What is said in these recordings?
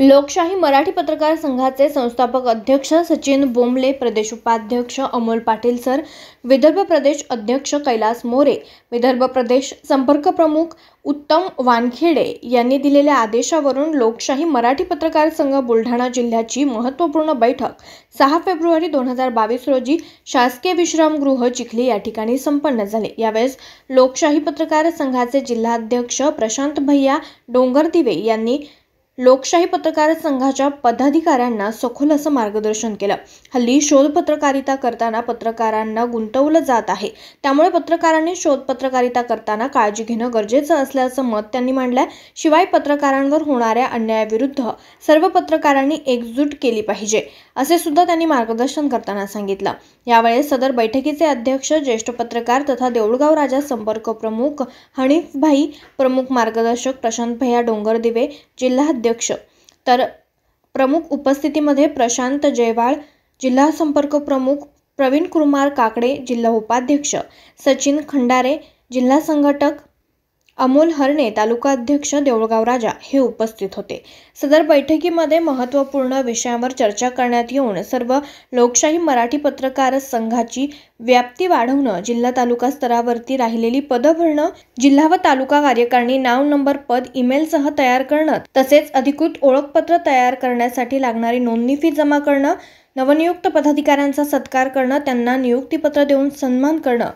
लोकशाही मराठी पत्रकार संघाचे संस्थापक अध्यक्ष सचिन बोंबले प्रदेश उपाध्यक्ष अमोल पाटील सर विदर्भ प्रदेश अध्यक्ष कैलास मोरे विदर्भ प्रदेश संपर्क प्रमुख उत्तम वानखेडे यांनी दिलेल्या आदेशावरून लोकशाही मराठी पत्रकार संघ बुलढाणा जिल्ह्याची महत्त्वपूर्ण बैठक सहा फेब्रुवारी दोन हजार बावीस रोजी शासकीय विश्रामगृह चिखली या ठिकाणी संपन्न झाले यावेळेस लोकशाही पत्रकार संघाचे जिल्हाध्यक्ष प्रशांत भैया डोंगरदिवे यांनी लोकशाही पत्रकार संघाच्या पदाधिकाऱ्यांना सखोल असं मार्गदर्शन केलं हल्ली शोध पत्रकारिता करताना पत्रकारांना गुंतवलं जात आहे त्यामुळे पत्रकारांनी शोध पत्रकारिता करताना काळजी घेणं गरजेचं असल्याचं मत त्यांनी मांडलंय शिवाय पत्रकारांवर होणाऱ्या अन्यायाविरुद्ध सर्व पत्रकारांनी एकजूट केली पाहिजे असे सुद्धा त्यांनी मार्गदर्शन करताना सांगितलं यावेळेस सदर बैठकीचे अध्यक्ष ज्येष्ठ पत्रकार तथा देऊळगाव राजा संपर्क प्रमुख हनीफभाई प्रमुख मार्गदर्शक प्रशांत भैया डोंगरदिवे जिल्हा अध्यक्ष तर प्रमुख उपस्थितीमध्ये प्रशांत जयवाळ जिल्हा संपर्क प्रमुख प्रवीण कुमार काकडे जिल्हा उपाध्यक्ष सचिन खंडारे जिल्हा संघटक अमोल हरणे अध्यक्ष देऊळगाव राजा हे उपस्थित होते सदर बैठकीमध्ये महत्त्वपूर्ण विषयांवर चर्चा करण्यात येऊन सर्व लोकशाही मराठी पत्रकार संघाची व्याप्ती वाढवणं जिल्हा तालुका स्तरावरती राहिलेली पदं भरणं जिल्हा व तालुका कार्यकारिणी नाव नंबर पद ईमेलसह तयार करणं तसेच अधिकृत ओळखपत्र तयार करण्यासाठी लागणारी नोंदणी फी जमा करणं नवनियुक्त पदाधिकाऱ्यांचा सत्कार करणं त्यांना नियुक्तीपत्र देऊन सन्मान करणं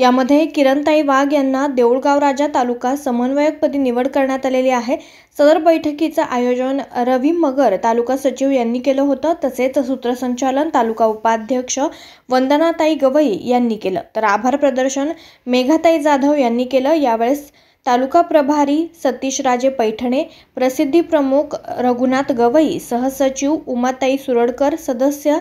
यामध्ये किरणताई वाघ यांना देऊळगाव राजा तालुका समन्वयकपदी निवड करण्यात आलेली आहे सदर बैठकीचं आयोजन रवी मगर तालुका सचिव यांनी केलं होतं तसेच सूत्रसंचालन तालुका उपाध्यक्ष वंदनाताई गवई यांनी केलं तर आभार प्रदर्शन मेघाताई जाधव यांनी केलं यावेळेस तालुका प्रभारी सतीश राजे पैठणे प्रसिद्धी प्रमुख रघुनाथ गवई सहसचिव उमाताई सुरडकर सदस्य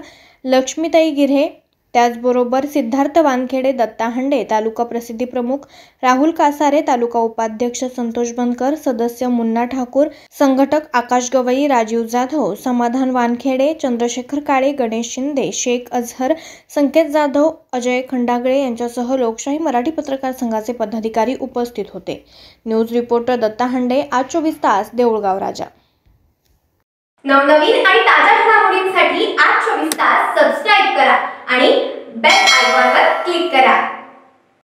लक्ष्मीताई गिरे त्याचबरोबर सिद्धार्थ वानखेडे दत्ता हंडे तालुका प्रसिद्धी प्रमुख राहुल कासारे तालुका उपाध्यक्ष संतोष बनकर सदस्य मुन्ना ठाकूर संघटक आकाश गवई राजीव जाधव समाधान वानखेडे चंद्रशेखर काळे गणेश शिंदे शेख अझहर संकेत जाधव अजय खंडागळे यांच्यासह लोकशाही मराठी पत्रकार संघाचे पदाधिकारी उपस्थित होते न्यूज रिपोर्टर दत्ता हंडे आज चोवीस तास देऊळगाव राजा नवनवीन आणि ताज्या घडामोडींसाठी आज चोवीस